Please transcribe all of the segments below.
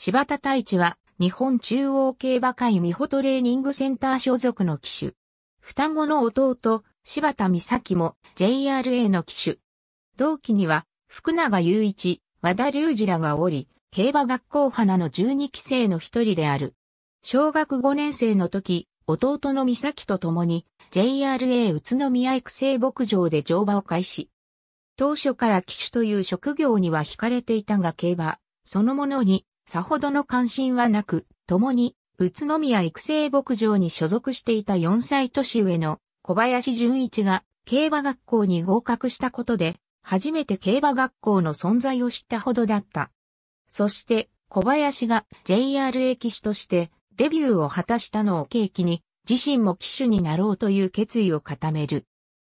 柴田太一は日本中央競馬会美穂トレーニングセンター所属の騎手。双子の弟、柴田美咲も JRA の騎手。同期には福永雄一、和田隆二らがおり、競馬学校花の12期生の一人である。小学5年生の時、弟の美咲と共に JRA 宇都宮育成牧場で乗馬を開始。当初から騎手という職業には惹かれていたが競馬、そのものにさほどの関心はなく、共に、宇都宮育成牧場に所属していた4歳年上の小林淳一が競馬学校に合格したことで、初めて競馬学校の存在を知ったほどだった。そして小林が JRA 騎手としてデビューを果たしたのを契機に、自身も騎手になろうという決意を固める。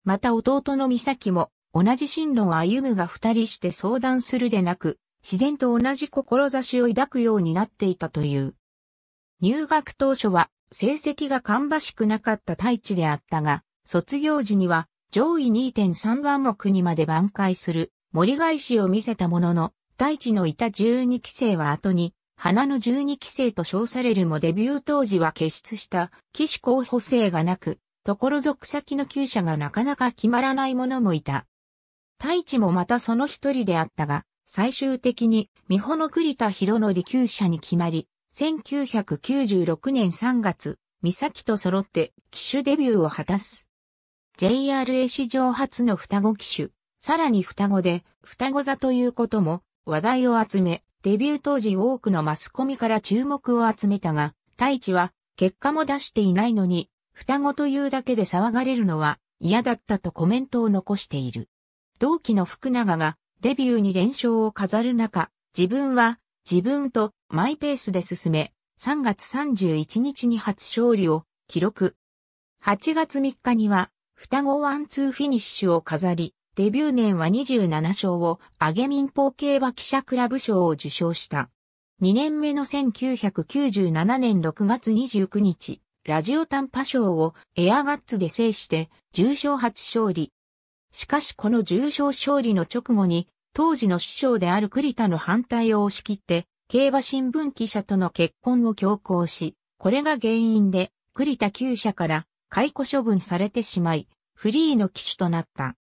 また弟の美咲も同じ進路を歩むが二人して相談するでなく、自然と同じ志を抱くようになっていたという。入学当初は成績が芳しくなかった大地であったが、卒業時には上位2.3番目にまで挽回する森返しを見せたものの、大地のいた12期生は後に、花の12期生と称されるもデビュー当時は結出した騎士候補生がなく、ところ属先の厩舎がなかなか決まらない者もいた。大地もまたその一人であったが、最終的に、美穂の栗田博則休者に決まり、1996年3月、美咲と揃って機種デビューを果たす。JRA 史上初の双子機種、さらに双子で、双子座ということも話題を集め、デビュー当時多くのマスコミから注目を集めたが、大地は結果も出していないのに、双子というだけで騒がれるのは嫌だったとコメントを残している。同期の福永がデビューに連勝を飾る中、自分は自分とマイペースで進め、3月31日に初勝利を記録。8月3日には双子ワンツーフィニッシュを飾り、デビュー年は27勝を上げ民放競馬記者クラブ賞を受賞した。2年目の1997年6月29日、ラジオ短波賞をエアガッツで制して重賞初勝利。しかしこの重賞勝利の直後に当時の師匠である栗田の反対を押し切って、競馬新聞記者との結婚を強行し、これが原因で、栗田厩舎から解雇処分されてしまい、フリーの騎手となった。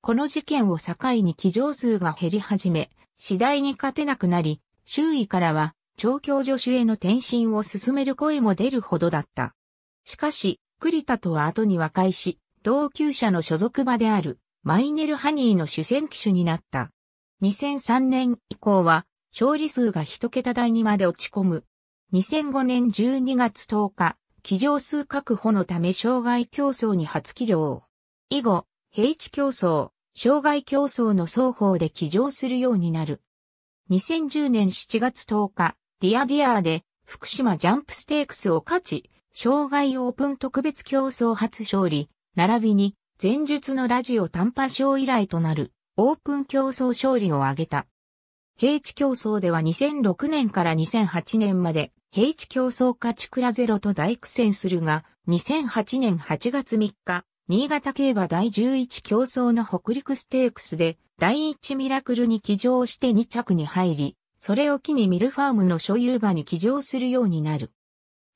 この事件を境に騎乗数が減り始め、次第に勝てなくなり、周囲からは、調教助手への転身を進める声も出るほどだった。しかし、栗田とは後に和解し、同級者の所属場である、マイネルハニーの主戦機種になった。2003年以降は勝利数が一桁台にまで落ち込む。2005年12月10日、騎乗数確保のため障害競争に初騎乗。以後、平地競争、障害競争の双方で騎乗するようになる。2010年7月10日、ディアディアーで福島ジャンプステークスを勝ち、障害オープン特別競争初勝利、並びに前述のラジオ短波賞以来となる。オープン競争勝利を挙げた。平地競争では2006年から2008年まで平地競争勝ち倉ゼロと大苦戦するが、2008年8月3日、新潟競馬第11競争の北陸ステークスで、第1ミラクルに騎乗して2着に入り、それを機にミルファームの所有馬に騎乗するようになる。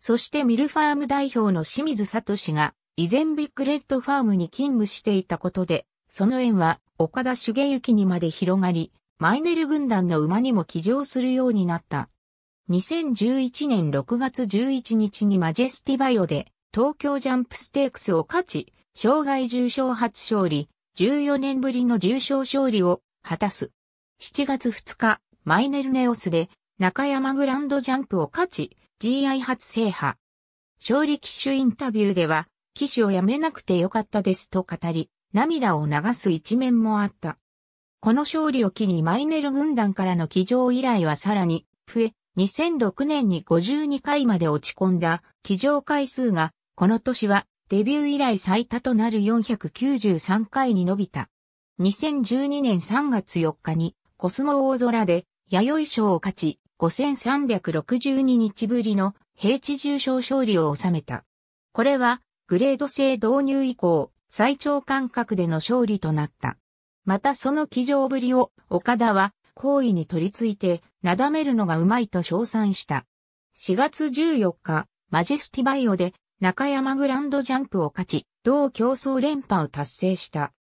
そしてミルファーム代表の清水聡が、以前ビッグレッドファームに勤務していたことで、その縁は岡田茂之にまで広がり、マイネル軍団の馬にも騎乗するようになった。2011年6月11日にマジェスティバイオで東京ジャンプステークスを勝ち、障害重賞初勝利、14年ぶりの重賞勝利を果たす。7月2日、マイネルネオスで中山グランドジャンプを勝ち、GI 初制覇。勝利騎手インタビューでは、騎手を辞めなくてよかったですと語り、涙を流す一面もあった。この勝利を機にマイネル軍団からの騎乗依頼はさらに増え、2006年に52回まで落ち込んだ騎乗回数が、この年はデビュー以来最多となる493回に伸びた。2012年3月4日にコスモ大空で弥生賞を勝ち、5362日ぶりの平地重賞勝利を収めた。これはグレード制導入以降、最長間隔での勝利となった。またその騎乗ぶりを岡田は好意に取り付いて、なだめるのがうまいと称賛した。4月14日、マジェスティバイオで中山グランドジャンプを勝ち、同競争連覇を達成した。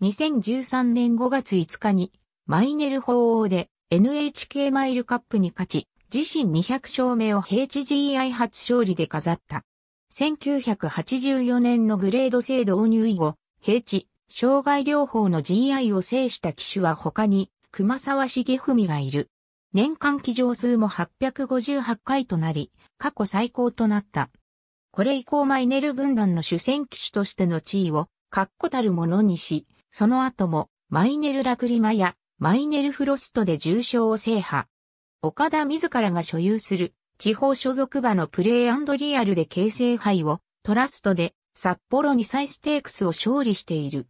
2013年5月5日にマイネル法王で NHK マイルカップに勝ち、自身200勝目を HGI 初勝利で飾った。1984年のグレード制導入以後、平地、障害療法の GI を制した機種は他に、熊沢茂文がいる。年間機乗数も858回となり、過去最高となった。これ以降マイネル軍団の主戦機種としての地位を、確固たるものにし、その後も、マイネルラクリマや、マイネルフロストで重賞を制覇。岡田自らが所有する地方所属馬のプレイリアルで京成杯を、トラストで、札幌2歳ステークスを勝利している。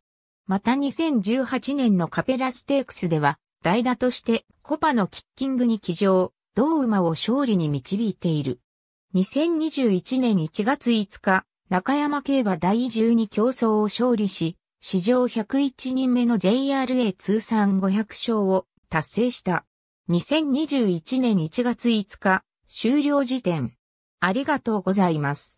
また2018年のカペラステークスでは、代打としてコパのキッキングに騎乗、同馬を勝利に導いている。2021年1月5日、中山競馬第12競争を勝利し、史上101人目の JRA 通算500勝を達成した。2021年1月5日、終了時点。ありがとうございます。